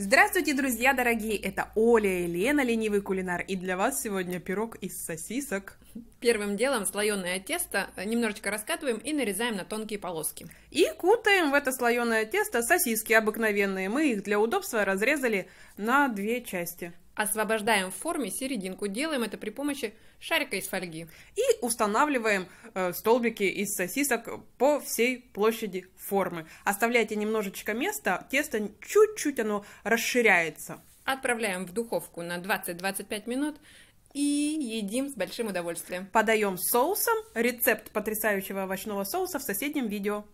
Здравствуйте, друзья дорогие! Это Оля и Лена, ленивый кулинар, и для вас сегодня пирог из сосисок. Первым делом слоеное тесто э, немножечко раскатываем и нарезаем на тонкие полоски. И кутаем в это слоеное тесто сосиски обыкновенные. Мы их для удобства разрезали на две части. Освобождаем в форме серединку. Делаем это при помощи шарика из фольги. И устанавливаем э, столбики из сосисок по всей площади формы. Оставляйте немножечко места, тесто чуть-чуть оно расширяется. Отправляем в духовку на 20-25 минут и едим с большим удовольствием. Подаем соусом. Рецепт потрясающего овощного соуса в соседнем видео.